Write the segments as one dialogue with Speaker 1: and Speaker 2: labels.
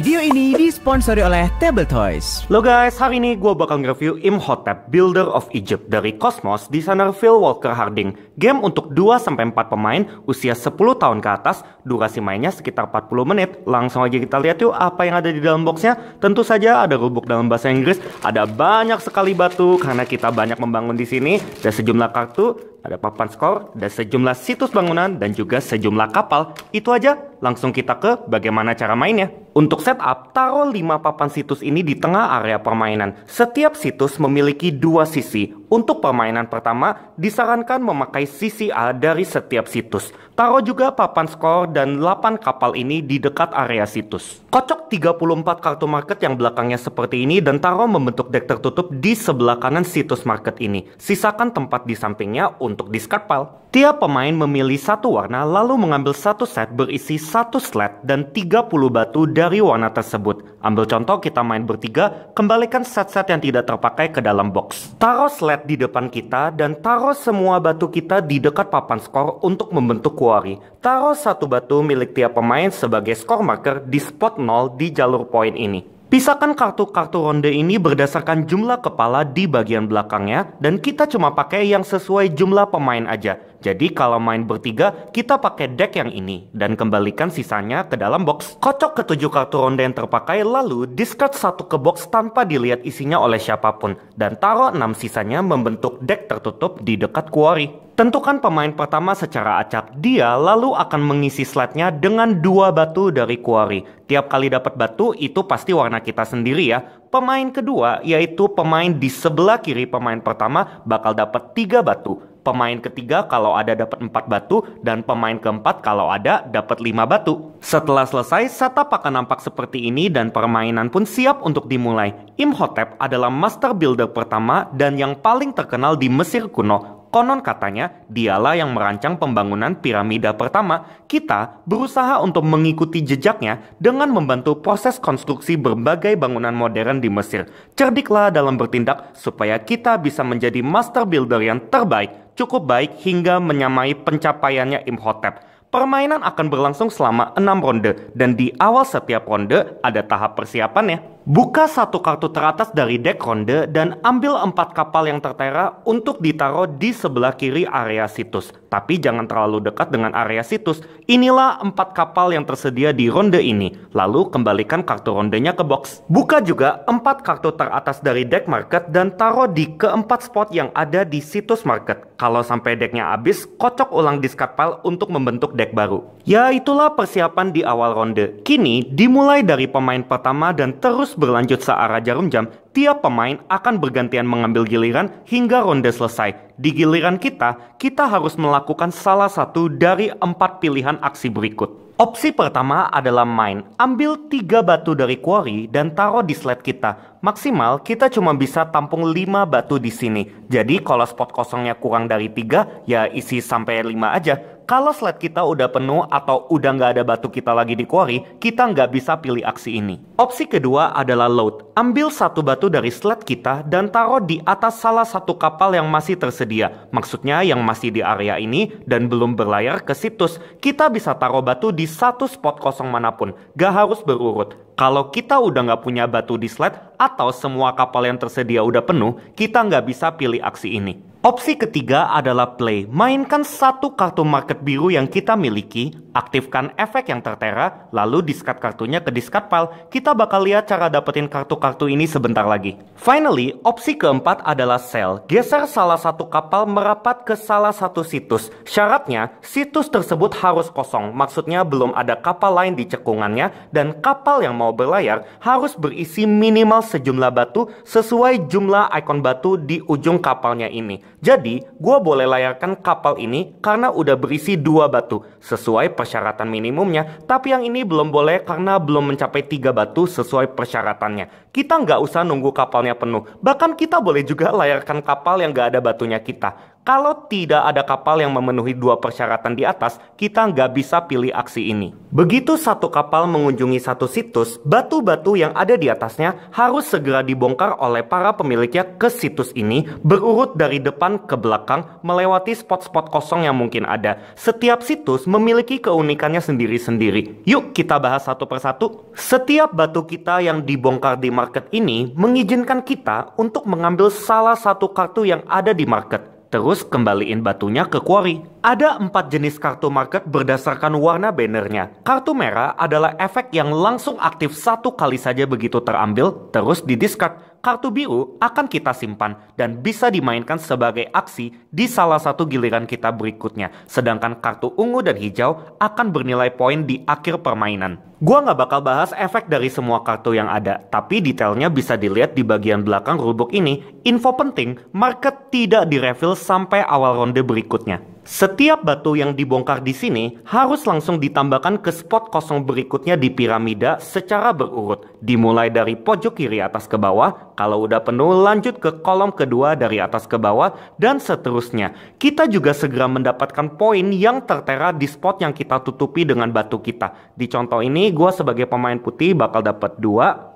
Speaker 1: Video ini disponsori oleh Table Toys. Lo guys, hari ini gue bakal nge-review Imhotep Builder of Egypt dari Cosmos desainer Phil Walker Harding. Game untuk 2-4 pemain usia 10 tahun ke atas, durasi mainnya sekitar 40 menit. Langsung aja kita lihat yuk apa yang ada di dalam boxnya. Tentu saja ada rubuk dalam bahasa Inggris, ada banyak sekali batu karena kita banyak membangun di sini, dan sejumlah kartu ada papan skor, dan sejumlah situs bangunan, dan juga sejumlah kapal. Itu aja, langsung kita ke bagaimana cara mainnya. Untuk setup, taruh 5 papan situs ini di tengah area permainan. Setiap situs memiliki dua sisi. Untuk permainan pertama, disarankan memakai sisi A dari setiap situs. Taruh juga papan skor dan 8 kapal ini di dekat area situs. Kocok 34 kartu market yang belakangnya seperti ini dan taruh membentuk deck tertutup di sebelah kanan situs market ini. Sisakan tempat di sampingnya untuk discard pile. Tiap pemain memilih satu warna lalu mengambil satu set berisi satu slat dan 30 batu dari warna tersebut. Ambil contoh kita main bertiga, kembalikan set-set yang tidak terpakai ke dalam box. Taruh slat di depan kita dan taruh semua batu kita di dekat papan skor untuk membentuk quarry. Taruh satu batu milik tiap pemain sebagai skor marker di spot 0 di jalur poin ini. Pisahkan kartu-kartu ronde ini berdasarkan jumlah kepala di bagian belakangnya dan kita cuma pakai yang sesuai jumlah pemain aja. Jadi kalau main bertiga, kita pakai deck yang ini dan kembalikan sisanya ke dalam box. Kocok ke tujuh kartu ronde yang terpakai lalu discard satu ke box tanpa dilihat isinya oleh siapapun dan taruh enam sisanya membentuk deck tertutup di dekat quarry. Tentukan pemain pertama secara acak. Dia lalu akan mengisi slotnya dengan dua batu dari quarry. Tiap kali dapat batu, itu pasti warna kita sendiri ya. Pemain kedua, yaitu pemain di sebelah kiri pemain pertama, bakal dapat tiga batu pemain ketiga kalau ada dapat 4 batu dan pemain keempat kalau ada dapat 5 batu. Setelah selesai, setup akan nampak seperti ini dan permainan pun siap untuk dimulai. Imhotep adalah master builder pertama dan yang paling terkenal di Mesir kuno Konon katanya, dialah yang merancang pembangunan piramida pertama. Kita berusaha untuk mengikuti jejaknya dengan membantu proses konstruksi berbagai bangunan modern di Mesir. Cerdiklah dalam bertindak supaya kita bisa menjadi master builder yang terbaik cukup baik hingga menyamai pencapaiannya Imhotep. Permainan akan berlangsung selama 6 ronde dan di awal setiap ronde ada tahap persiapan ya. Buka satu kartu teratas dari deck ronde dan ambil empat kapal yang tertera untuk ditaruh di sebelah kiri area situs. Tapi jangan terlalu dekat dengan area situs. Inilah empat kapal yang tersedia di ronde ini. Lalu kembalikan kartu rondenya ke box. Buka juga empat kartu teratas dari deck market dan taruh di keempat spot yang ada di situs market. Kalau sampai decknya habis, kocok ulang discard pile untuk membentuk deck baru. Ya itulah persiapan di awal ronde. Kini dimulai dari pemain pertama dan terus Terus berlanjut searah jarum jam, tiap pemain akan bergantian mengambil giliran hingga ronde selesai. Di giliran kita, kita harus melakukan salah satu dari empat pilihan aksi berikut. Opsi pertama adalah main. Ambil tiga batu dari quarry dan taruh di slide kita. Maksimal kita cuma bisa tampung lima batu di sini. Jadi kalau spot kosongnya kurang dari tiga, ya isi sampai lima aja. Kalau slide kita udah penuh atau udah nggak ada batu kita lagi di quarry, kita nggak bisa pilih aksi ini. Opsi kedua adalah load. Ambil satu batu dari slide kita dan taruh di atas salah satu kapal yang masih tersedia. Maksudnya yang masih di area ini dan belum berlayar ke situs. Kita bisa taruh batu di satu spot kosong manapun. Gak harus berurut. Kalau kita udah nggak punya batu di slide atau semua kapal yang tersedia udah penuh, kita nggak bisa pilih aksi ini. Opsi ketiga adalah play. Mainkan satu kartu market biru yang kita miliki, aktifkan efek yang tertera, lalu discard kartunya ke discard pile. Kita bakal lihat cara dapetin kartu-kartu ini sebentar lagi. Finally, opsi keempat adalah sell. Geser salah satu kapal merapat ke salah satu situs. Syaratnya, situs tersebut harus kosong, maksudnya belum ada kapal lain di cekungannya, dan kapal yang mau mau berlayar harus berisi minimal sejumlah batu sesuai jumlah ikon batu di ujung kapalnya ini. Jadi, gue boleh layarkan kapal ini karena udah berisi dua batu sesuai persyaratan minimumnya, tapi yang ini belum boleh karena belum mencapai tiga batu sesuai persyaratannya. Kita nggak usah nunggu kapalnya penuh, bahkan kita boleh juga layarkan kapal yang nggak ada batunya kita. Kalau tidak ada kapal yang memenuhi dua persyaratan di atas, kita nggak bisa pilih aksi ini. Begitu satu kapal mengunjungi satu situs, batu-batu yang ada di atasnya harus segera dibongkar oleh para pemiliknya ke situs ini berurut dari depan ke belakang melewati spot-spot kosong yang mungkin ada. Setiap situs memiliki keunikannya sendiri-sendiri. Yuk kita bahas satu persatu. Setiap batu kita yang dibongkar di market ini mengizinkan kita untuk mengambil salah satu kartu yang ada di market. Terus kembaliin batunya ke quarry. Ada empat jenis kartu market berdasarkan warna bannernya. Kartu merah adalah efek yang langsung aktif satu kali saja begitu terambil, terus didiscard kartu biru akan kita simpan dan bisa dimainkan sebagai aksi di salah satu giliran kita berikutnya. Sedangkan kartu ungu dan hijau akan bernilai poin di akhir permainan. Gua nggak bakal bahas efek dari semua kartu yang ada, tapi detailnya bisa dilihat di bagian belakang rulebook ini. Info penting, market tidak direfill sampai awal ronde berikutnya. Setiap batu yang dibongkar di sini harus langsung ditambahkan ke spot kosong berikutnya di piramida secara berurut, dimulai dari pojok kiri atas ke bawah, kalau udah penuh lanjut ke kolom kedua dari atas ke bawah, dan seterusnya. Kita juga segera mendapatkan poin yang tertera di spot yang kita tutupi dengan batu kita. Di contoh ini, gue sebagai pemain putih bakal dapat 2,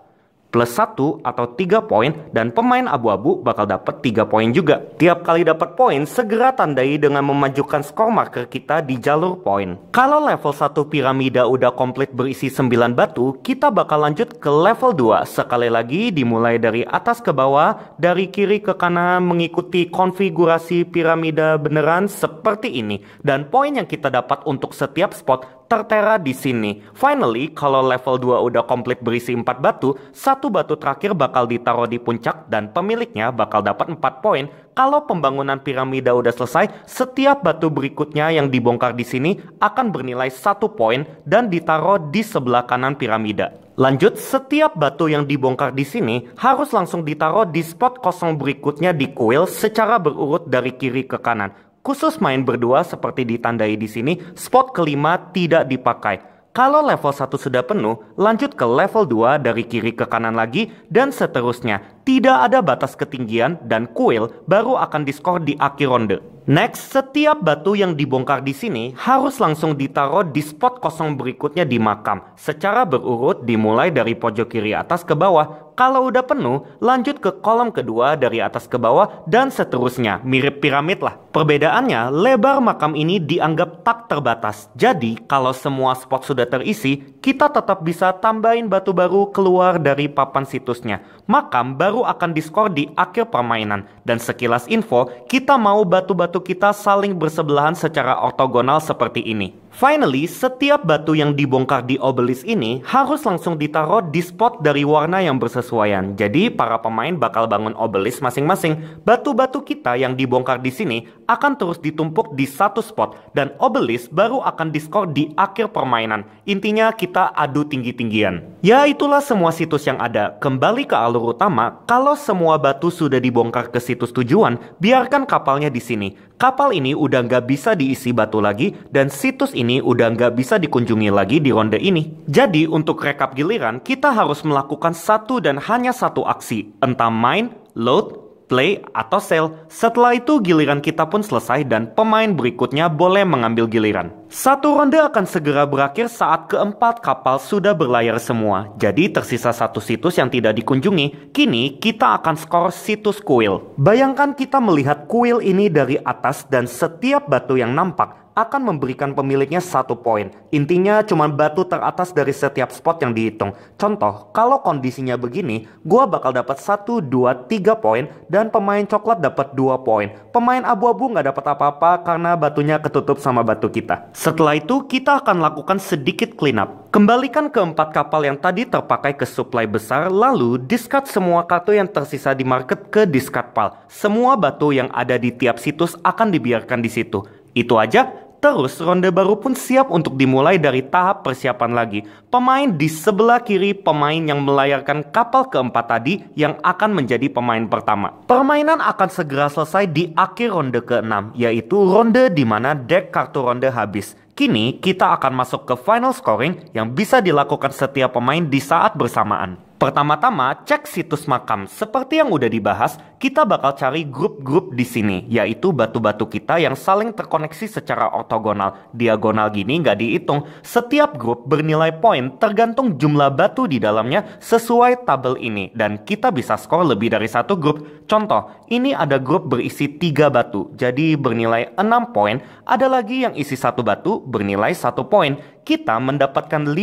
Speaker 1: plus 1 atau 3 poin dan pemain abu-abu bakal dapat 3 poin juga. Tiap kali dapat poin, segera tandai dengan memajukan skor marker kita di jalur poin. Kalau level 1 piramida udah komplit berisi 9 batu, kita bakal lanjut ke level 2. Sekali lagi dimulai dari atas ke bawah, dari kiri ke kanan mengikuti konfigurasi piramida beneran seperti ini. Dan poin yang kita dapat untuk setiap spot tertera di sini. Finally, kalau level 2 udah komplit berisi 4 batu, satu batu terakhir bakal ditaruh di puncak dan pemiliknya bakal dapat 4 poin. Kalau pembangunan piramida udah selesai, setiap batu berikutnya yang dibongkar di sini akan bernilai satu poin dan ditaruh di sebelah kanan piramida. Lanjut, setiap batu yang dibongkar di sini harus langsung ditaruh di spot kosong berikutnya di kuil secara berurut dari kiri ke kanan khusus main berdua seperti ditandai di sini, spot kelima tidak dipakai. Kalau level 1 sudah penuh, lanjut ke level 2 dari kiri ke kanan lagi dan seterusnya tidak ada batas ketinggian dan kuil baru akan diskor di akhir ronde. Next, setiap batu yang dibongkar di sini harus langsung ditaruh di spot kosong berikutnya di makam secara berurut dimulai dari pojok kiri atas ke bawah. Kalau udah penuh, lanjut ke kolom kedua dari atas ke bawah dan seterusnya. Mirip piramid lah. Perbedaannya, lebar makam ini dianggap tak terbatas. Jadi, kalau semua spot sudah terisi, kita tetap bisa tambahin batu baru keluar dari papan situsnya. Makam baru baru akan diskor di akhir permainan. Dan sekilas info, kita mau batu-batu kita saling bersebelahan secara ortogonal seperti ini. Finally, setiap batu yang dibongkar di obelis ini harus langsung ditaruh di spot dari warna yang bersesuaian. Jadi, para pemain bakal bangun obelis masing-masing. Batu-batu kita yang dibongkar di sini akan terus ditumpuk di satu spot dan obelis baru akan diskor di akhir permainan. Intinya kita adu tinggi-tinggian. Ya, itulah semua situs yang ada. Kembali ke alur utama, kalau semua batu sudah dibongkar ke situs tujuan, biarkan kapalnya di sini. Kapal ini udah nggak bisa diisi batu lagi dan situs ini udah nggak bisa dikunjungi lagi di ronde ini. Jadi untuk rekap giliran, kita harus melakukan satu dan hanya satu aksi, entah main load, play, atau sell. Setelah itu giliran kita pun selesai dan pemain berikutnya boleh mengambil giliran. Satu ronde akan segera berakhir saat keempat kapal sudah berlayar semua. Jadi tersisa satu situs yang tidak dikunjungi. Kini kita akan skor situs kuil. Bayangkan kita melihat kuil ini dari atas dan setiap batu yang nampak akan memberikan pemiliknya satu poin. Intinya cuma batu teratas dari setiap spot yang dihitung. Contoh, kalau kondisinya begini, gua bakal dapat 1, 2, 3 poin dan pemain coklat dapat 2 poin. Pemain abu-abu nggak -abu dapat apa-apa karena batunya ketutup sama batu kita. Setelah itu, kita akan lakukan sedikit cleanup. Kembalikan keempat kapal yang tadi terpakai ke supply besar, lalu discard semua kartu yang tersisa di market ke discard pal. Semua batu yang ada di tiap situs akan dibiarkan di situ. Itu aja, Terus, ronde baru pun siap untuk dimulai dari tahap persiapan lagi. Pemain di sebelah kiri pemain yang melayarkan kapal keempat tadi yang akan menjadi pemain pertama. Permainan akan segera selesai di akhir ronde ke-6, yaitu ronde di mana deck kartu ronde habis. Kini, kita akan masuk ke final scoring yang bisa dilakukan setiap pemain di saat bersamaan. Pertama-tama, cek situs makam. Seperti yang udah dibahas, kita bakal cari grup-grup di sini, yaitu batu-batu kita yang saling terkoneksi secara ortogonal. Diagonal gini nggak dihitung. Setiap grup bernilai poin tergantung jumlah batu di dalamnya sesuai tabel ini. Dan kita bisa skor lebih dari satu grup. Contoh, ini ada grup berisi tiga batu, jadi bernilai 6 poin. Ada lagi yang isi satu batu bernilai satu poin kita mendapatkan 15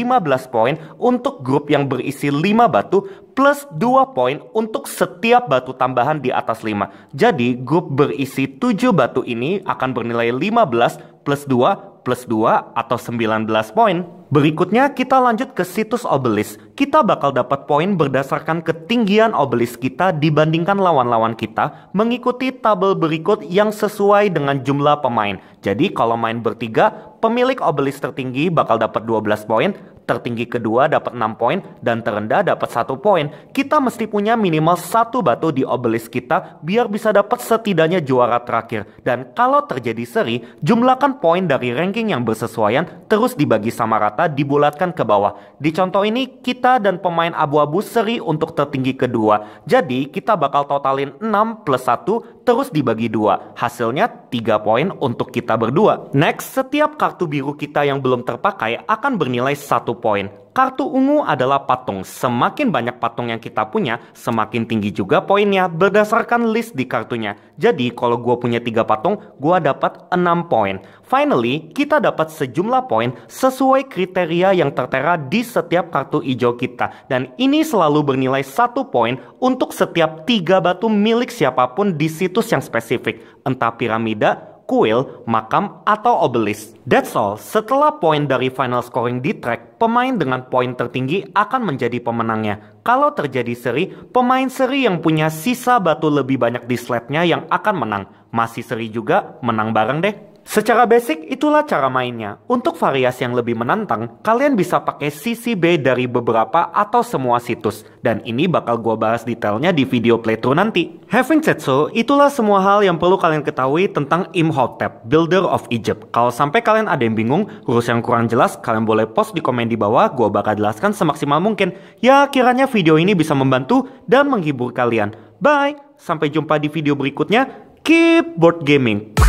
Speaker 1: poin untuk grup yang berisi 5 batu plus 2 poin untuk setiap batu tambahan di atas 5. Jadi grup berisi 7 batu ini akan bernilai 15 plus 2 plus 2 atau 19 poin. Berikutnya kita lanjut ke situs obelis. Kita bakal dapat poin berdasarkan ketinggian obelis kita dibandingkan lawan-lawan kita mengikuti tabel berikut yang sesuai dengan jumlah pemain. Jadi kalau main bertiga, pemilik obelis tertinggi bakal dapat 12 poin, tertinggi kedua dapat 6 poin, dan terendah dapat 1 poin. Kita mesti punya minimal satu batu di obelis kita biar bisa dapat setidaknya juara terakhir. Dan kalau terjadi seri, jumlahkan poin dari ranking yang bersesuaian terus dibagi sama rata dibulatkan ke bawah. Di contoh ini, kita dan pemain abu-abu seri untuk tertinggi kedua. Jadi, kita bakal totalin 6 plus 1 terus dibagi dua. Hasilnya tiga poin untuk kita berdua. Next, setiap kartu biru kita yang belum terpakai akan bernilai satu poin. Kartu ungu adalah patung. Semakin banyak patung yang kita punya, semakin tinggi juga poinnya berdasarkan list di kartunya. Jadi kalau gue punya tiga patung, gue dapat 6 poin. Finally, kita dapat sejumlah poin sesuai kriteria yang tertera di setiap kartu hijau kita. Dan ini selalu bernilai satu poin untuk setiap tiga batu milik siapapun di situs yang spesifik. Entah piramida, kuil, makam, atau obelis. That's all, setelah poin dari final scoring di track, pemain dengan poin tertinggi akan menjadi pemenangnya. Kalau terjadi seri, pemain seri yang punya sisa batu lebih banyak di slabnya yang akan menang. Masih seri juga, menang bareng deh. Secara basic, itulah cara mainnya. Untuk variasi yang lebih menantang, kalian bisa pakai CCB dari beberapa atau semua situs. Dan ini bakal gue bahas detailnya di video playthrough nanti. Having said so, itulah semua hal yang perlu kalian ketahui tentang Imhotep, Builder of Egypt. Kalau sampai kalian ada yang bingung, urus yang kurang jelas, kalian boleh post di komen di bawah, gue bakal jelaskan semaksimal mungkin. Ya, kiranya video ini bisa membantu dan menghibur kalian. Bye, sampai jumpa di video berikutnya. Keep board gaming.